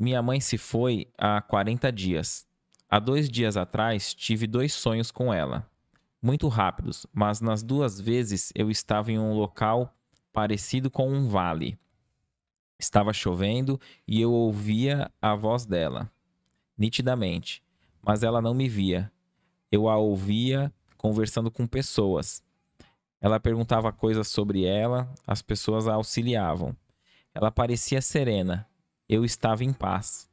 Minha mãe se foi há 40 dias. Há dois dias atrás tive dois sonhos com ela. Muito rápidos, mas nas duas vezes eu estava em um local parecido com um vale. Estava chovendo e eu ouvia a voz dela, nitidamente, mas ela não me via. Eu a ouvia conversando com pessoas. Ela perguntava coisas sobre ela, as pessoas a auxiliavam. Ela parecia serena, eu estava em paz.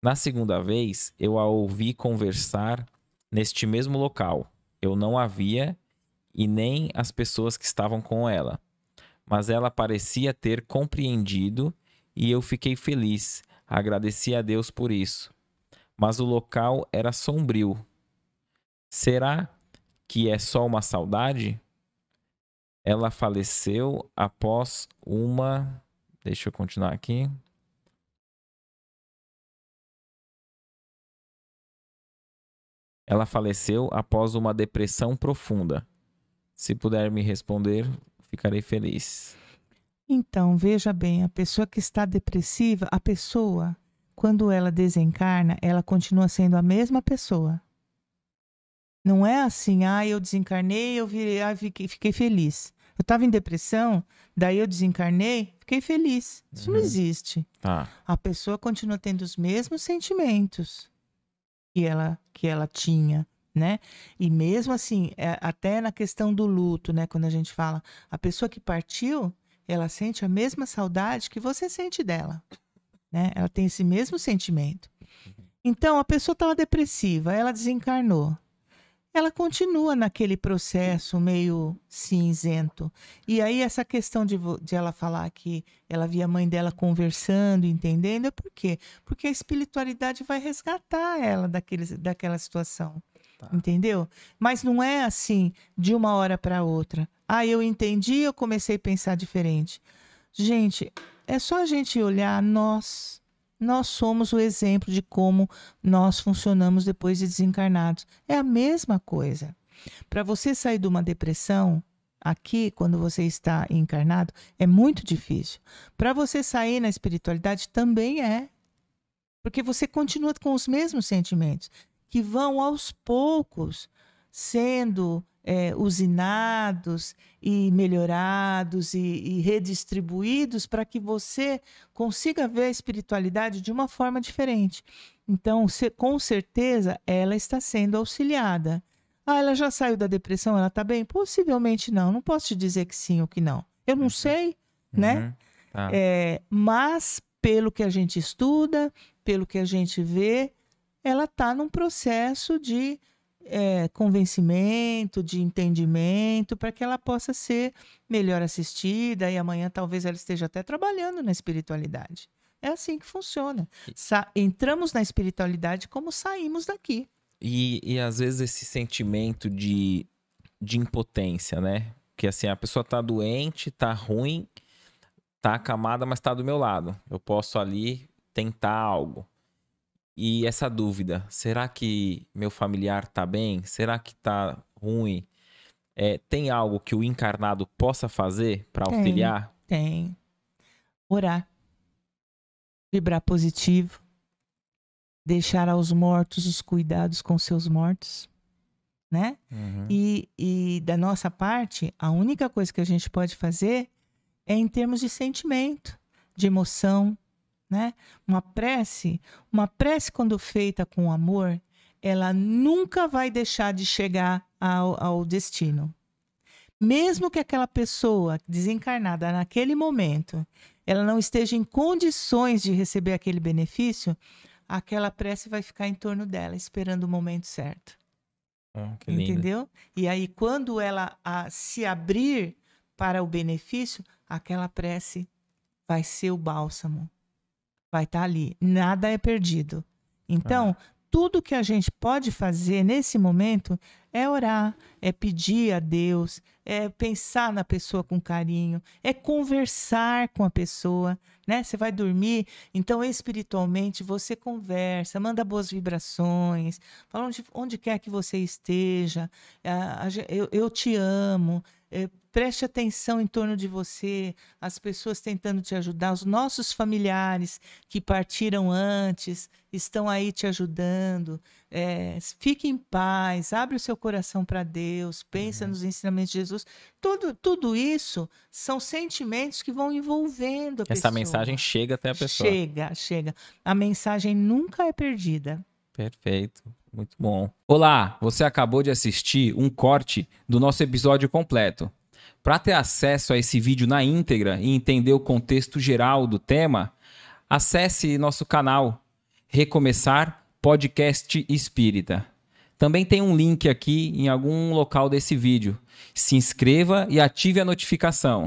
Na segunda vez, eu a ouvi conversar neste mesmo local. Eu não a via e nem as pessoas que estavam com ela. Mas ela parecia ter compreendido e eu fiquei feliz. Agradeci a Deus por isso. Mas o local era sombrio. Será que é só uma saudade? Ela faleceu após uma. Deixa eu continuar aqui. Ela faleceu após uma depressão profunda. Se puder me responder, ficarei feliz. Então, veja bem, a pessoa que está depressiva, a pessoa, quando ela desencarna, ela continua sendo a mesma pessoa. Não é assim, ah, eu desencarnei, eu virei, ah, fiquei, fiquei feliz. Eu estava em depressão, daí eu desencarnei, fiquei feliz. Isso uhum. não existe. Ah. A pessoa continua tendo os mesmos sentimentos que ela, que ela tinha, né? E mesmo assim, é, até na questão do luto, né? Quando a gente fala, a pessoa que partiu, ela sente a mesma saudade que você sente dela, né? Ela tem esse mesmo sentimento. Uhum. Então, a pessoa estava depressiva, ela desencarnou ela continua naquele processo meio cinzento. E aí, essa questão de, de ela falar que ela via a mãe dela conversando, entendendo, é por quê? Porque a espiritualidade vai resgatar ela daquele, daquela situação. Tá. Entendeu? Mas não é assim de uma hora para outra. Ah, eu entendi, eu comecei a pensar diferente. Gente, é só a gente olhar nós nós somos o exemplo de como nós funcionamos depois de desencarnados. É a mesma coisa. Para você sair de uma depressão, aqui, quando você está encarnado, é muito difícil. Para você sair na espiritualidade, também é. Porque você continua com os mesmos sentimentos, que vão aos poucos sendo é, usinados e melhorados e, e redistribuídos para que você consiga ver a espiritualidade de uma forma diferente. Então, com certeza, ela está sendo auxiliada. Ah, ela já saiu da depressão, ela está bem? Possivelmente não. Não posso te dizer que sim ou que não. Eu não uhum. sei, né? uhum. né? É, mas, pelo que a gente estuda, pelo que a gente vê, ela está num processo de é, convencimento, de entendimento, para que ela possa ser melhor assistida e amanhã talvez ela esteja até trabalhando na espiritualidade. É assim que funciona. Sa entramos na espiritualidade como saímos daqui. E, e às vezes esse sentimento de, de impotência, né? Que assim, a pessoa tá doente, tá ruim, tá acamada, mas tá do meu lado. Eu posso ali tentar algo. E essa dúvida, será que meu familiar está bem? Será que está ruim? É, tem algo que o encarnado possa fazer para auxiliar? Tem. Orar. Vibrar positivo. Deixar aos mortos os cuidados com seus mortos. Né? Uhum. E, e da nossa parte, a única coisa que a gente pode fazer é em termos de sentimento, de emoção, né? Uma prece, uma prece quando feita com amor, ela nunca vai deixar de chegar ao, ao destino. Mesmo que aquela pessoa desencarnada naquele momento, ela não esteja em condições de receber aquele benefício, aquela prece vai ficar em torno dela, esperando o momento certo. Ah, Entendeu? E aí, quando ela a, se abrir para o benefício, aquela prece vai ser o bálsamo vai estar tá ali. Nada é perdido. Então, ah. tudo que a gente pode fazer nesse momento é orar, é pedir a Deus, é pensar na pessoa com carinho, é conversar com a pessoa, né? Você vai dormir, então espiritualmente você conversa, manda boas vibrações, fala onde, onde quer que você esteja, eu, eu te amo, é, preste atenção em torno de você, as pessoas tentando te ajudar, os nossos familiares que partiram antes estão aí te ajudando é, fique em paz, abre o seu coração para Deus, pensa uhum. nos ensinamentos de Jesus. Tudo, tudo isso são sentimentos que vão envolvendo a Essa pessoa. mensagem chega até a pessoa. Chega, chega. A mensagem nunca é perdida. Perfeito. Muito bom. Olá, você acabou de assistir um corte do nosso episódio completo. Para ter acesso a esse vídeo na íntegra e entender o contexto geral do tema, acesse nosso canal Recomeçar Podcast Espírita. Também tem um link aqui em algum local desse vídeo. Se inscreva e ative a notificação.